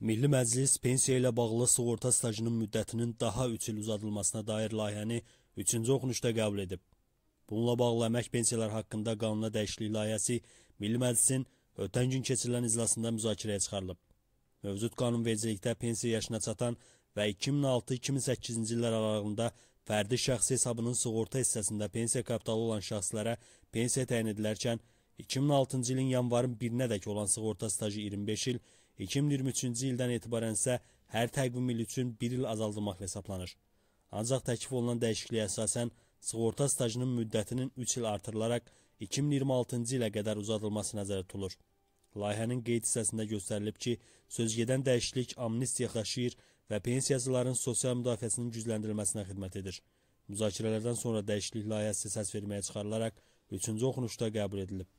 Milli Məclis pensiya ilə bağlı sığorta stajının müddətinin daha 3 il uzadılmasına dair layihəni 3-cü oxunuşda qəbul edib. Bununla bağlı əmək pensiyalar haqqında qanuna dəyişiklik layihəsi Milli Məclisin ötən gün keçirilən iclasında müzakirəyə çıxarılıb. Mövcud qanunvericilikdə pensiya yaşına çatan və 2006-2008-ci illər aralığında fərdi şəxs hesabının sığorta hissəsində pensiya kapitalı olan şəxslərə pensiya təyin edilərkən 2006-cı ilin yanvarın 1-nədək olan sığorta stajı 25 il, 2023-cü ildən etibarən isə hər təqvim ili üçün bir il azaldılmaq hesablanır. Ancaq təklif olunan dəyişikliyə əsasən sığorta stajının müddətinin 3 il artırılaraq 2026-cı ilə qədər uzadılması nəzərdə tutulur. Layihənin qeyd hissəsində göstərilib ki, sözgedən dəyişiklik amnistiya xəşir və pensiyacıların sosial müdafiəsinin gücləndirilməsinə xidmət edir. Müzakirələrdən sonra dəyişiklik layihəsi səs verməyə çıxarılaraq 3-cü oxunuşda qəbul edilib.